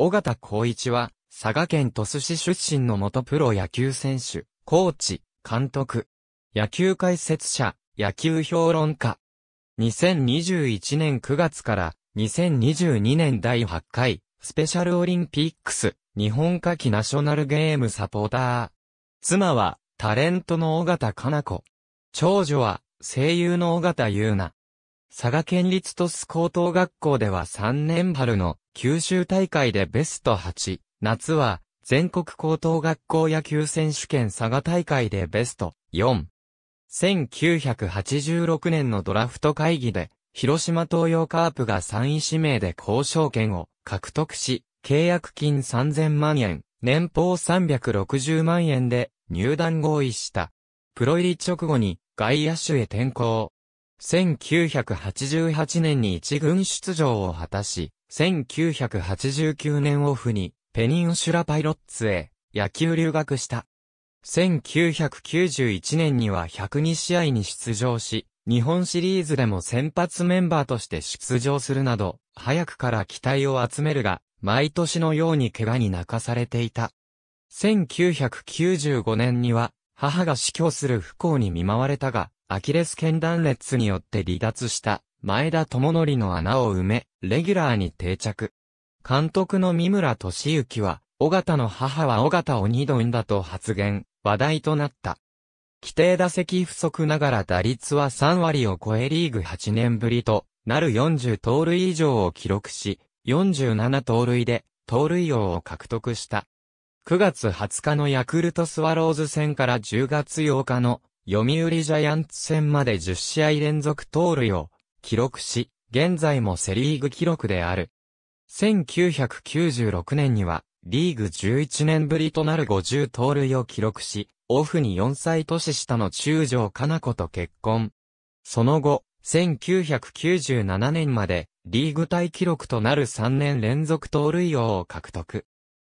尾形光一は、佐賀県鳥栖市出身の元プロ野球選手、コーチ、監督、野球解説者、野球評論家。2021年9月から2022年第8回スペシャルオリンピックス日本夏季ナショナルゲームサポーター。妻はタレントの尾形かな子。長女は声優の尾形優奈。佐賀県立鳥栖高等学校では3年春の九州大会でベスト8、夏は、全国高等学校野球選手権佐賀大会でベスト4。1986年のドラフト会議で、広島東洋カープが3位指名で交渉権を獲得し、契約金3000万円、年俸360万円で入団合意した。プロ入り直後に外野手へ転向。1988年に一軍出場を果たし、1989年オフにペニンシュラパイロッツへ野球留学した。1991年には102試合に出場し、日本シリーズでも先発メンバーとして出場するなど、早くから期待を集めるが、毎年のように怪我に泣かされていた。1995年には、母が死去する不幸に見舞われたが、アキレス腱断裂によって離脱した。前田智則の穴を埋め、レギュラーに定着。監督の三村敏之は、尾形の母は尾形を二度産んだと発言、話題となった。規定打席不足ながら打率は3割を超えリーグ8年ぶりとなる40盗塁以上を記録し、47盗塁で盗塁王を獲得した。9月20日のヤクルトスワローズ戦から10月8日の読売ジャイアンツ戦まで10試合連続盗塁を記録し、現在もセリーグ記録である。1996年には、リーグ11年ぶりとなる50盗塁を記録し、オフに4歳年下の中条かな子と結婚。その後、1997年まで、リーグ対記録となる3年連続盗塁王を獲得。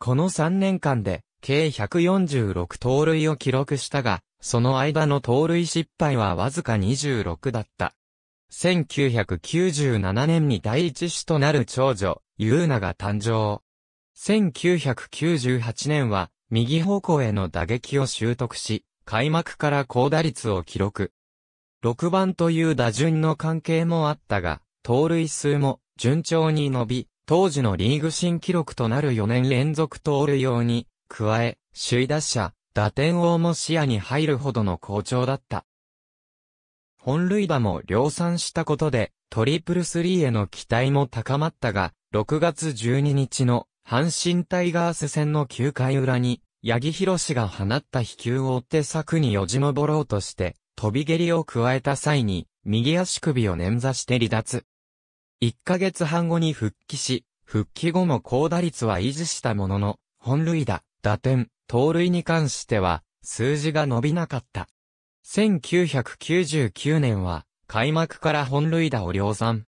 この3年間で、計146盗塁を記録したが、その間の盗塁失敗はわずか26だった。1997年に第一子となる長女、ユーナが誕生。1998年は、右方向への打撃を習得し、開幕から高打率を記録。6番という打順の関係もあったが、盗塁数も順調に伸び、当時のリーグ新記録となる4年連続盗塁用に、加え、首位打者、打点王も視野に入るほどの好調だった。本塁打も量産したことで、トリプルスリーへの期待も高まったが、6月12日の阪神タイガース戦の9回裏に、八木博士が放った飛球を追って柵によじ登ろうとして、飛び蹴りを加えた際に、右足首を捻挫して離脱。1ヶ月半後に復帰し、復帰後も高打率は維持したものの、本塁打、打点、盗塁に関しては、数字が伸びなかった。1999年は、開幕から本塁打を量産。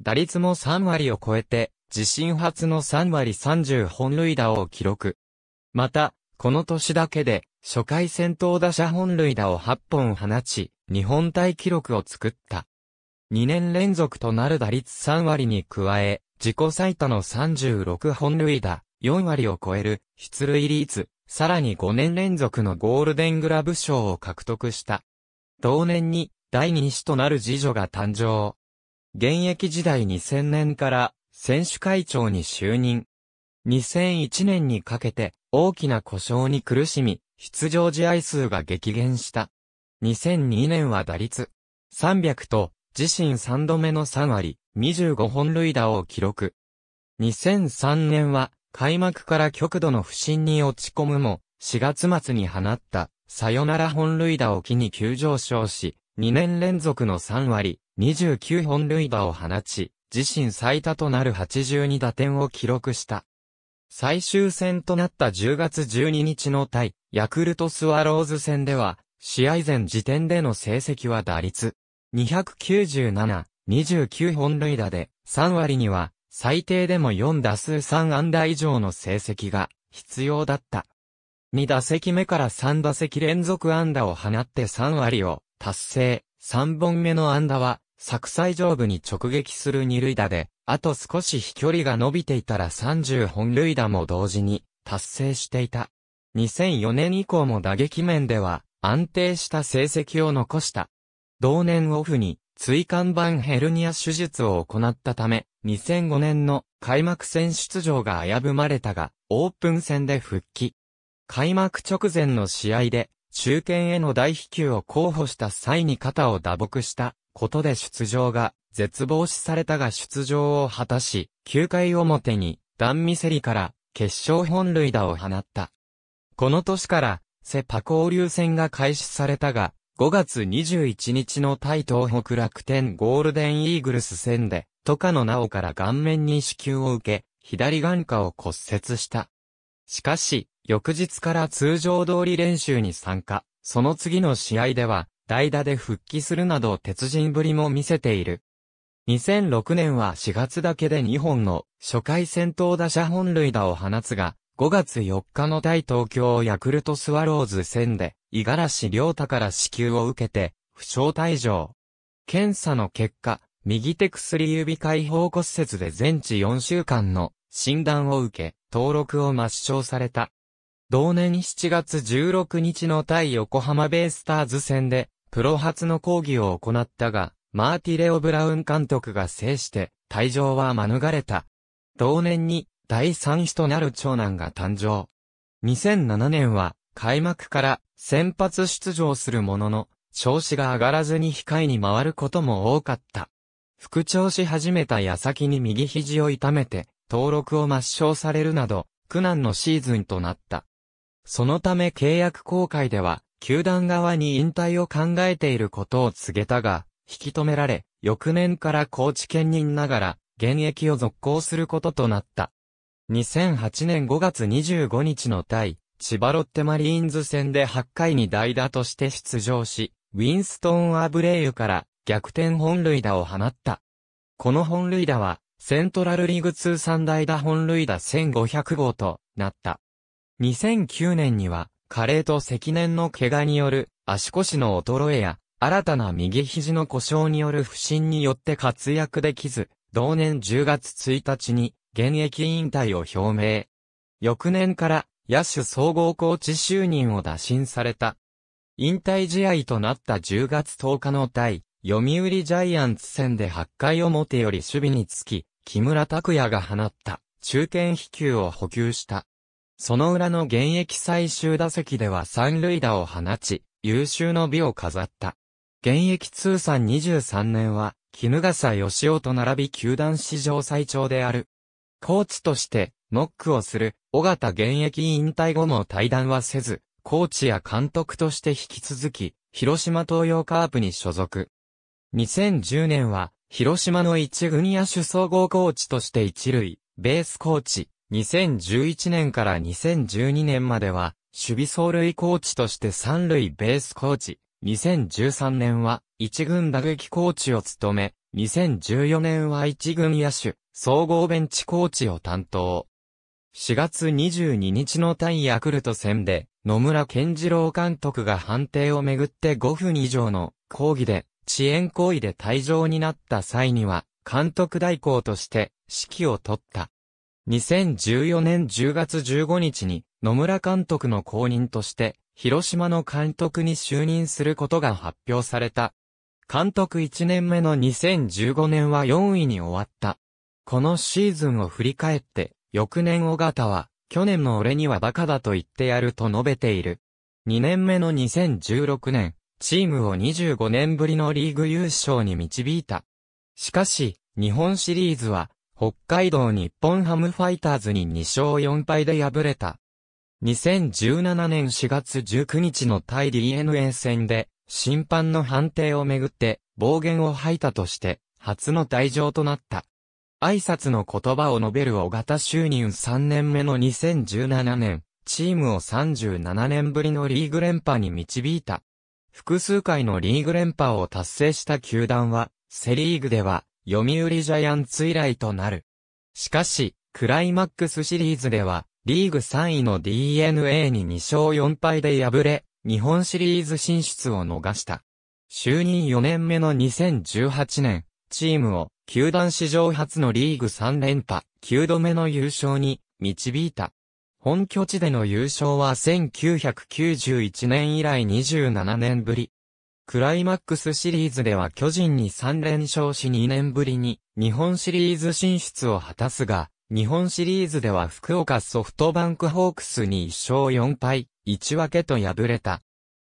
打率も3割を超えて、自身初の3割30本塁打を記録。また、この年だけで、初回先頭打者本塁打を8本放ち、日本体記録を作った。2年連続となる打率3割に加え、自己最多の36本塁打、4割を超える出塁率、さらに5年連続のゴールデングラブ賞を獲得した。同年に第2子となる次女が誕生。現役時代2000年から選手会長に就任。2001年にかけて大きな故障に苦しみ、出場試合数が激減した。2002年は打率300と自身3度目の3割25本塁打を記録。2003年は開幕から極度の不振に落ち込むも、4月末に放ったサヨナラ本塁打を機に急上昇し、2年連続の3割、29本塁打を放ち、自身最多となる82打点を記録した。最終戦となった10月12日の対、ヤクルトスワローズ戦では、試合前時点での成績は打率、297、29本塁打で、3割には、最低でも4打数3安打以上の成績が必要だった。2打席目から3打席連続安打を放って3割を達成。3本目の安打は、作最上部に直撃する二塁打で、あと少し飛距離が伸びていたら30本塁打も同時に達成していた。2004年以降も打撃面では安定した成績を残した。同年オフに椎間板ヘルニア手術を行ったため、2005年の開幕戦出場が危ぶまれたが、オープン戦で復帰。開幕直前の試合で、中堅への大飛球を候補した際に肩を打撲したことで出場が絶望視されたが出場を果たし、9回表にダンミセリから決勝本塁打を放った。この年からセパ交流戦が開始されたが、5月21日の対東北楽天ゴールデンイーグルス戦で、トカのおから顔面に支給を受け、左眼下を骨折した。しかし、翌日から通常通り練習に参加、その次の試合では、代打で復帰するなど鉄人ぶりも見せている。2006年は4月だけで2本の初回先頭打者本塁打を放つが、5月4日の対東京ヤクルトスワローズ戦で、五十嵐亮太から支給を受けて、負傷退場。検査の結果、右手薬指解放骨折で全治4週間の診断を受け、登録を抹消された。同年7月16日の対横浜ベイスターズ戦で、プロ初の講義を行ったが、マーティレオ・ブラウン監督が制して、退場は免れた。同年に、第三子となる長男が誕生。2007年は、開幕から先発出場するものの、調子が上がらずに控えに回ることも多かった。復調し始めた矢先に右肘を痛めて、登録を抹消されるなど、苦難のシーズンとなった。そのため契約公開では、球団側に引退を考えていることを告げたが、引き止められ、翌年から高知県人ながら、現役を続行することとなった。2008年5月25日の対、千葉ロッテマリーンズ戦で8回に代打として出場し、ウィンストン・アブレイユから逆転本塁打を放った。この本塁打は、セントラルリーグ通算代打本塁打1500号となった。2009年には、加齢と積年の怪我による足腰の衰えや、新たな右肘の故障による不振によって活躍できず、同年10月1日に現役引退を表明。翌年から野手総合コーチ就任を打診された。引退試合となった10月10日の対、読売ジャイアンツ戦で8回表より守備につき、木村拓也が放った中堅飛球を補給した。その裏の現役最終打席では三塁打を放ち、優秀の美を飾った。現役通算23年は、絹笠義雄と並び球団史上最長である。コーチとして、ノックをする、尾形現役引退後も対談はせず、コーチや監督として引き続き、広島東洋カープに所属。2010年は、広島の一軍野手総合コーチとして一塁、ベースコーチ。2011年から2012年までは、守備走塁コーチとして三塁ベースコーチ。2013年は、一軍打撃コーチを務め、2014年は一軍野手、総合ベンチコーチを担当。4月22日の対ヤクルト戦で、野村健次郎監督が判定をめぐって5分以上の抗議で、遅延行為で退場になった際には、監督代行として指揮を取った。2014年10月15日に野村監督の後任として広島の監督に就任することが発表された監督1年目の2015年は4位に終わった。このシーズンを振り返って、翌年尾形は、去年の俺にはバカだと言ってやると述べている。2年目の2016年、チームを25年ぶりのリーグ優勝に導いた。しかし、日本シリーズは、北海道日本ハムファイターズに2勝4敗で敗れた。2017年4月19日の対 DNA 戦で、審判の判定をめぐって暴言を吐いたとして、初の退場となった。挨拶の言葉を述べる尾形就任3年目の2017年、チームを37年ぶりのリーグ連覇に導いた。複数回のリーグ連覇を達成した球団は、セリーグでは、読売ジャイアンツ以来となる。しかし、クライマックスシリーズでは、リーグ3位の DNA に2勝4敗で敗れ、日本シリーズ進出を逃した。就任4年目の2018年、チームを球団史上初のリーグ3連覇、9度目の優勝に導いた。本拠地での優勝は1991年以来27年ぶり。クライマックスシリーズでは巨人に3連勝し2年ぶりに日本シリーズ進出を果たすが、日本シリーズでは福岡ソフトバンクホークスに1勝4敗、1分けと敗れた。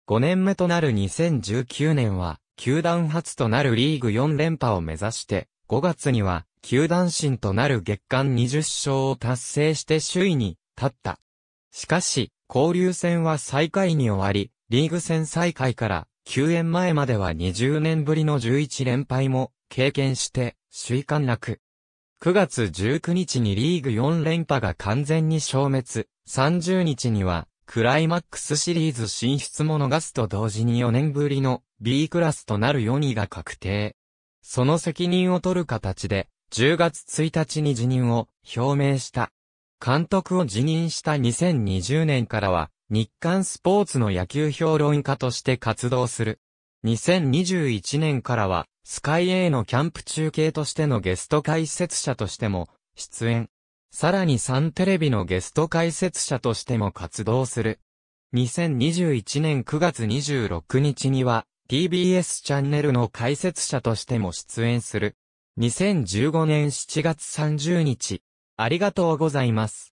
5年目となる2019年は、球団初となるリーグ4連覇を目指して、5月には、球団新となる月間20勝を達成して首位に立った。しかし、交流戦は最下位に終わり、リーグ戦最下位から9円前までは20年ぶりの11連敗も経験して、首位陥落。9月19日にリーグ4連覇が完全に消滅、30日にはクライマックスシリーズ進出も逃すと同時に4年ぶりの B クラスとなる4位が確定。その責任を取る形で、10月1日に辞任を表明した。監督を辞任した2020年からは、日刊スポーツの野球評論家として活動する。2021年からは、スカイ A のキャンプ中継としてのゲスト解説者としても、出演。さらにサンテレビのゲスト解説者としても活動する。2021年9月26日には、TBS チャンネルの解説者としても出演する。2015年7月30日、ありがとうございます。